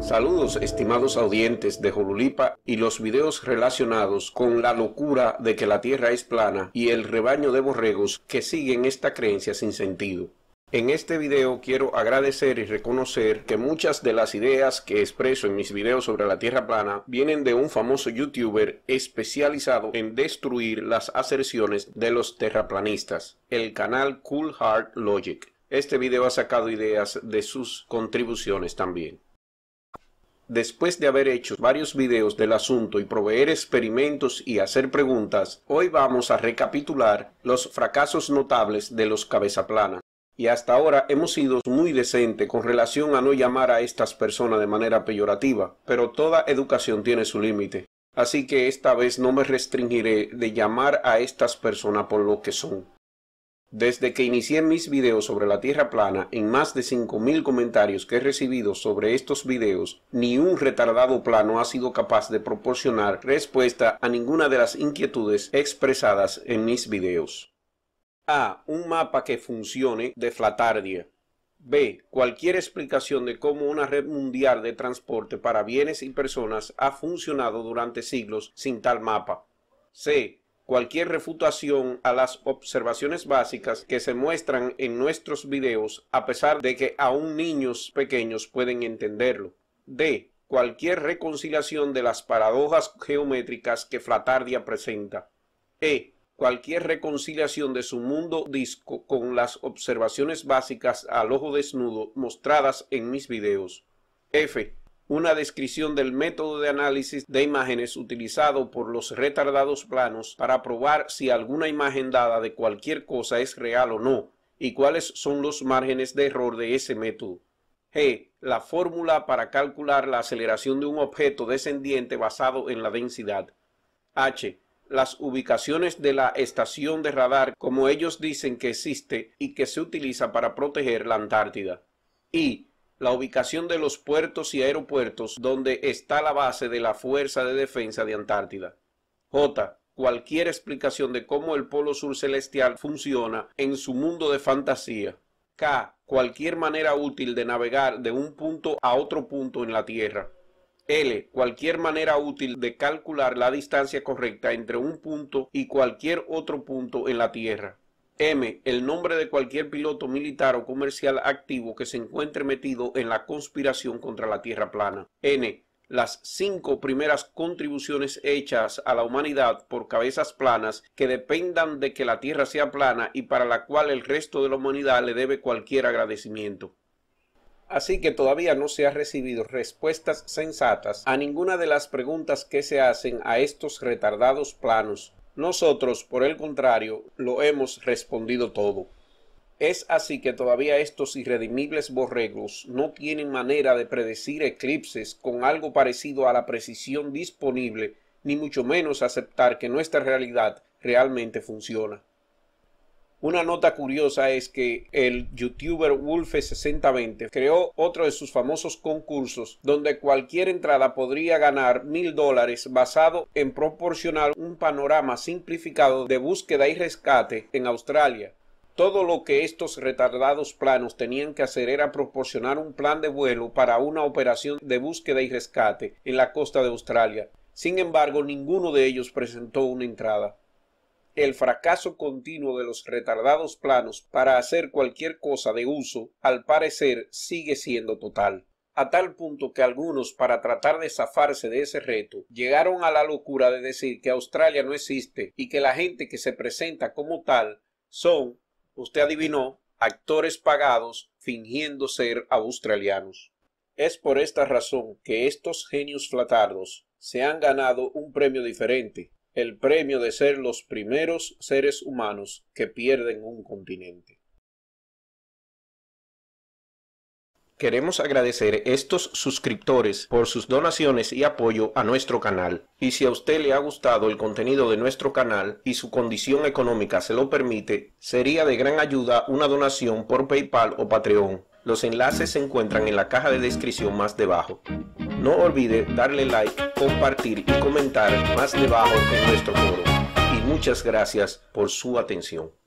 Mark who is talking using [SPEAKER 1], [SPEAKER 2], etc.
[SPEAKER 1] Saludos estimados audientes de Jolulipa y los videos relacionados con la locura de que la tierra es plana y el rebaño de borregos que siguen esta creencia sin sentido. En este video quiero agradecer y reconocer que muchas de las ideas que expreso en mis videos sobre la Tierra plana vienen de un famoso youtuber especializado en destruir las aserciones de los terraplanistas, el canal Cool Hard Logic. Este video ha sacado ideas de sus contribuciones también. Después de haber hecho varios videos del asunto y proveer experimentos y hacer preguntas, hoy vamos a recapitular los fracasos notables de los cabeza plana. Y hasta ahora hemos sido muy decente con relación a no llamar a estas personas de manera peyorativa, pero toda educación tiene su límite. Así que esta vez no me restringiré de llamar a estas personas por lo que son. Desde que inicié mis videos sobre la Tierra plana, en más de 5.000 comentarios que he recibido sobre estos videos, ni un retardado plano ha sido capaz de proporcionar respuesta a ninguna de las inquietudes expresadas en mis videos. A. Un mapa que funcione de Flatardia. B. Cualquier explicación de cómo una red mundial de transporte para bienes y personas ha funcionado durante siglos sin tal mapa. C cualquier refutación a las observaciones básicas que se muestran en nuestros videos, a pesar de que aún niños pequeños pueden entenderlo. D. Cualquier reconciliación de las paradojas geométricas que Flatardia presenta. E. Cualquier reconciliación de su mundo disco con las observaciones básicas al ojo desnudo mostradas en mis videos. F una descripción del método de análisis de imágenes utilizado por los retardados planos para probar si alguna imagen dada de cualquier cosa es real o no y cuáles son los márgenes de error de ese método. G. La fórmula para calcular la aceleración de un objeto descendiente basado en la densidad. H. Las ubicaciones de la estación de radar como ellos dicen que existe y que se utiliza para proteger la Antártida. I la ubicación de los puertos y aeropuertos donde está la base de la Fuerza de Defensa de Antártida. J. Cualquier explicación de cómo el Polo Sur Celestial funciona en su mundo de fantasía. K. Cualquier manera útil de navegar de un punto a otro punto en la Tierra. L. Cualquier manera útil de calcular la distancia correcta entre un punto y cualquier otro punto en la Tierra. M. El nombre de cualquier piloto militar o comercial activo que se encuentre metido en la conspiración contra la Tierra plana. N. Las cinco primeras contribuciones hechas a la humanidad por cabezas planas que dependan de que la Tierra sea plana y para la cual el resto de la humanidad le debe cualquier agradecimiento. Así que todavía no se ha recibido respuestas sensatas a ninguna de las preguntas que se hacen a estos retardados planos nosotros, por el contrario, lo hemos respondido todo. Es así que todavía estos irredimibles borregos no tienen manera de predecir eclipses con algo parecido a la precisión disponible, ni mucho menos aceptar que nuestra realidad realmente funciona. Una nota curiosa es que el youtuber Wolfe6020 creó otro de sus famosos concursos donde cualquier entrada podría ganar mil dólares basado en proporcionar un panorama simplificado de búsqueda y rescate en Australia. Todo lo que estos retardados planos tenían que hacer era proporcionar un plan de vuelo para una operación de búsqueda y rescate en la costa de Australia. Sin embargo, ninguno de ellos presentó una entrada el fracaso continuo de los retardados planos para hacer cualquier cosa de uso, al parecer sigue siendo total a tal punto que algunos, para tratar de zafarse de ese reto, llegaron a la locura de decir que Australia no existe y que la gente que se presenta como tal son, usted adivinó, actores pagados fingiendo ser australianos. Es por esta razón que estos genios flatardos se han ganado un premio diferente, el premio de ser los primeros seres humanos que pierden un continente. Queremos agradecer estos suscriptores por sus donaciones y apoyo a nuestro canal. Y si a usted le ha gustado el contenido de nuestro canal y su condición económica se lo permite, sería de gran ayuda una donación por PayPal o Patreon. Los enlaces se encuentran en la caja de descripción más debajo. No olvide darle like, compartir y comentar más debajo en nuestro foro. Y muchas gracias por su atención.